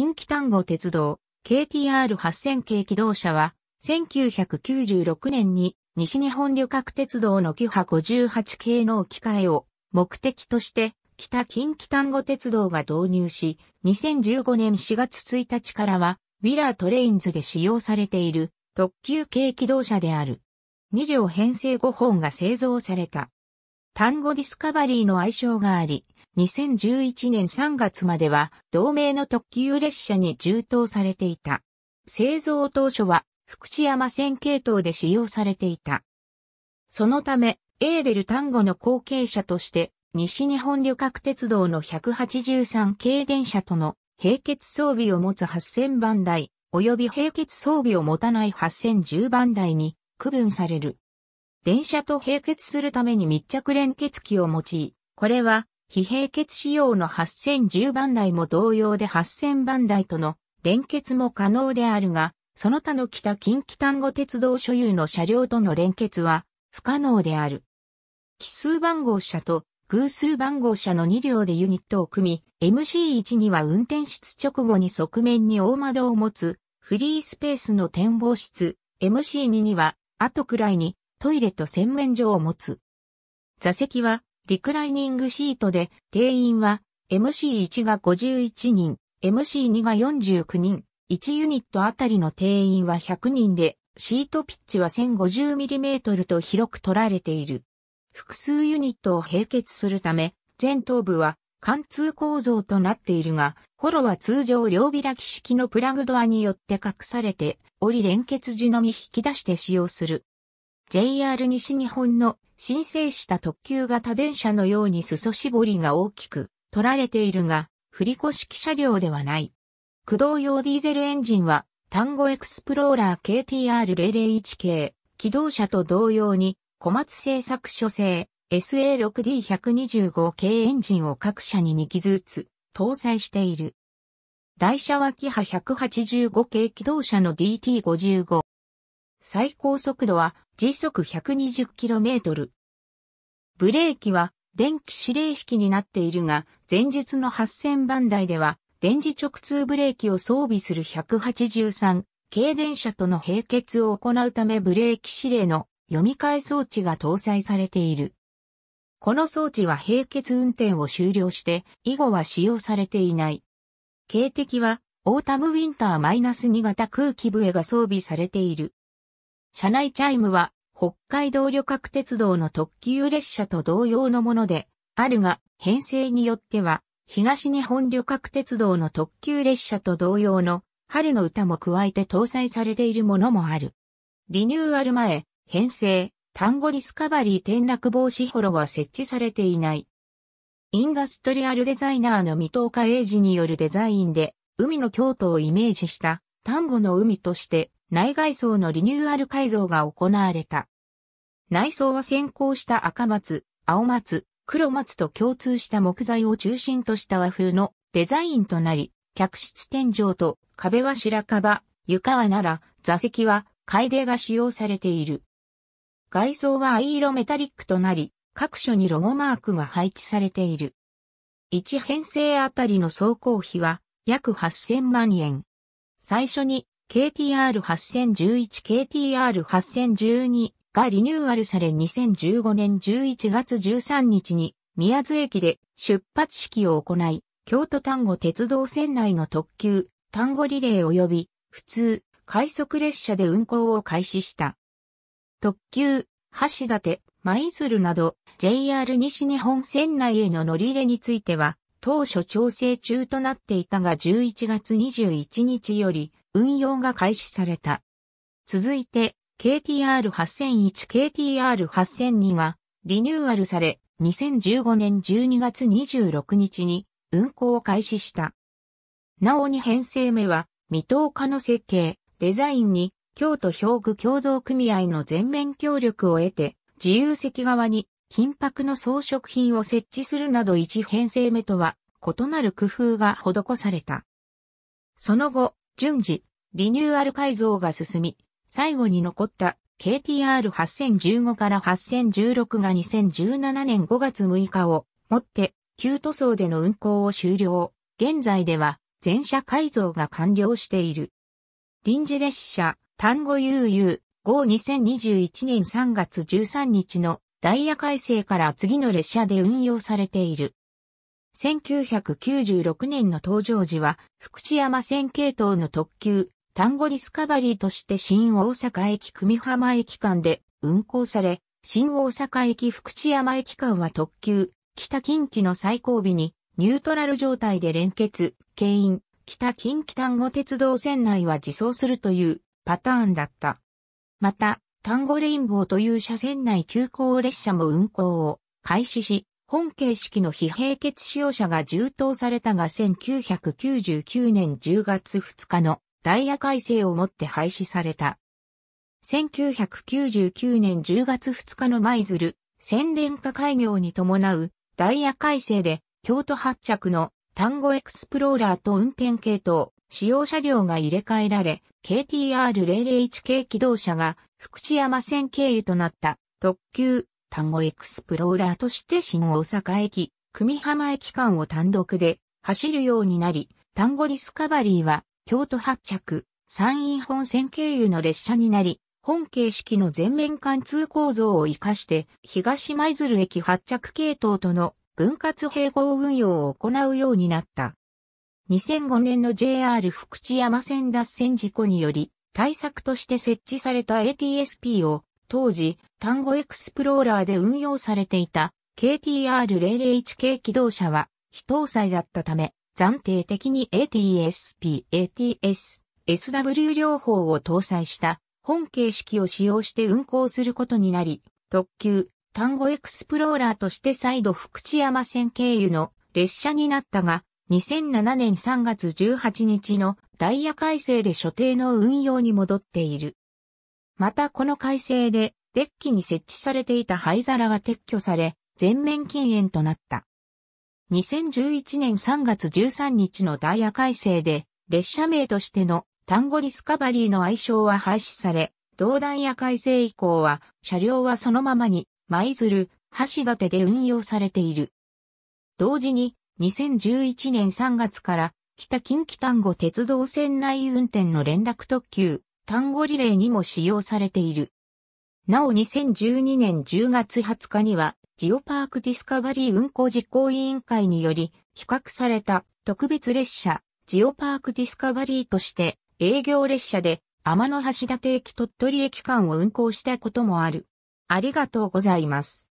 近畿単語鉄道 KTR8000 系機動車は1996年に西日本旅客鉄道のキハ58系の置き換えを目的として北近畿単語鉄道が導入し2015年4月1日からはウィラートレインズで使用されている特急系機動車である。2両編成5本が製造された。単語ディスカバリーの愛称があり、2011年3月までは同名の特急列車に充当されていた。製造当初は福知山線系統で使用されていた。そのため、エーデル単語の後継者として西日本旅客鉄道の183系電車との並結装備を持つ8000番台、及び並結装備を持たない8010番台に区分される。電車と並結するために密着連結機を用い、これは非並結仕様の8010番台も同様で8000番台との連結も可能であるが、その他の北近畿単語鉄道所有の車両との連結は不可能である。奇数番号車と偶数番号車の2両でユニットを組み、MC1 には運転室直後に側面に大窓を持つフリースペースの展望室、MC2 には後くらいにトイレと洗面所を持つ。座席はリクライニングシートで、定員は、MC1 が51人、MC2 が49人、1ユニットあたりの定員は100人で、シートピッチは 1050mm と広く取られている。複数ユニットを並結するため、前頭部は貫通構造となっているが、ホロは通常両開き式のプラグドアによって隠されており連結時のみ引き出して使用する。JR 西日本の申請した特急型電車のように裾絞りが大きく取られているが、振り子式車両ではない。駆動用ディーゼルエンジンは、単語エクスプローラー KTR001 系、機動車と同様に、小松製作所製 SA6D125 系エンジンを各社に2機ずつ搭載している。台車はキハ185系機動車の DT55。最高速度は時速 120km。ブレーキは電気指令式になっているが、前述の8000番台では電磁直通ブレーキを装備する183軽電車との並結を行うためブレーキ指令の読み替え装置が搭載されている。この装置は並結運転を終了して以後は使用されていない。警笛はオータムウィンター -2 型空気笛が装備されている。車内チャイムは、北海道旅客鉄道の特急列車と同様のもので、あるが、編成によっては、東日本旅客鉄道の特急列車と同様の、春の歌も加えて搭載されているものもある。リニューアル前、編成、単語ディスカバリー転落防止ホロは設置されていない。インダストリアルデザイナーの三藤家英二によるデザインで、海の京都をイメージした、単語の海として、内外装のリニューアル改造が行われた。内装は先行した赤松、青松、黒松と共通した木材を中心とした和風のデザインとなり、客室天井と壁は白樺、床は奈良、座席は楓が使用されている。外装は藍色メタリックとなり、各所にロゴマークが配置されている。1編成あたりの総工費は約8000万円。最初に KTR8011、KTR8012 がリニューアルされ2015年11月13日に宮津駅で出発式を行い、京都丹後鉄道線内の特急、丹後リレー及び普通、快速列車で運行を開始した。特急、橋立、舞鶴など JR 西日本線内への乗り入れについては当初調整中となっていたが11月21日より運用が開始された。続いて、KTR8001、KTR8002 がリニューアルされ、2015年12月26日に運行を開始した。なおに編成目は、未踏化の設計、デザインに、京都兵具共同組合の全面協力を得て、自由席側に金箔の装飾品を設置するなど1編成目とは異なる工夫が施された。その後、順次、リニューアル改造が進み、最後に残った KTR8015 から8016が2017年5月6日をもって旧塗装での運行を終了。現在では全車改造が完了している。臨時列車、単語 UU、52021年3月13日のダイヤ改正から次の列車で運用されている。1996年の登場時は、福知山線系統の特急、単語ディスカバリーとして新大阪駅久美浜駅間で運行され、新大阪駅福知山駅間は特急、北近畿の最後尾にニュートラル状態で連結、牽引、北近畿単語鉄道線内は自走するというパターンだった。また、単語レインボーという車線内急行列車も運行を開始し、本形式の非平血使用者が充当されたが1999年10月2日のダイヤ改正をもって廃止された。1999年10月2日の舞鶴宣伝化開業に伴うダイヤ改正で京都発着の単語エクスプローラーと運転系統、使用車両が入れ替えられ、KTR001 系機動車が福知山線経由となった特急単語エクスプローラーとして新大阪駅、久美浜駅間を単独で走るようになり、単語ディスカバリーは京都発着、山陰本線経由の列車になり、本形式の全面貫通構造を活かして東舞鶴駅発着系統との分割併合運用を行うようになった。2005年の JR 福知山線脱線事故により対策として設置された ATSP を当時、単語エクスプローラーで運用されていた KTR001 系機動車は非搭載だったため、暫定的に ATSP、ATS、SW 両方を搭載した本形式を使用して運行することになり、特急、単語エクスプローラーとして再度福知山線経由の列車になったが、2007年3月18日のダイヤ改正で所定の運用に戻っている。またこの改正で、デッキに設置されていた灰皿が撤去され、全面禁煙となった。2011年3月13日のダイヤ改正で、列車名としての単語ディスカバリーの愛称は廃止され、ダイヤ改正以降は、車両はそのままに、舞鶴、橋立で運用されている。同時に、2011年3月から、北近畿丹後鉄道線内運転の連絡特急、単語リレーにも使用されている。なお2012年10月20日には、ジオパークディスカバリー運行実行委員会により企画された特別列車、ジオパークディスカバリーとして営業列車で天橋立駅鳥取駅間を運行したこともある。ありがとうございます。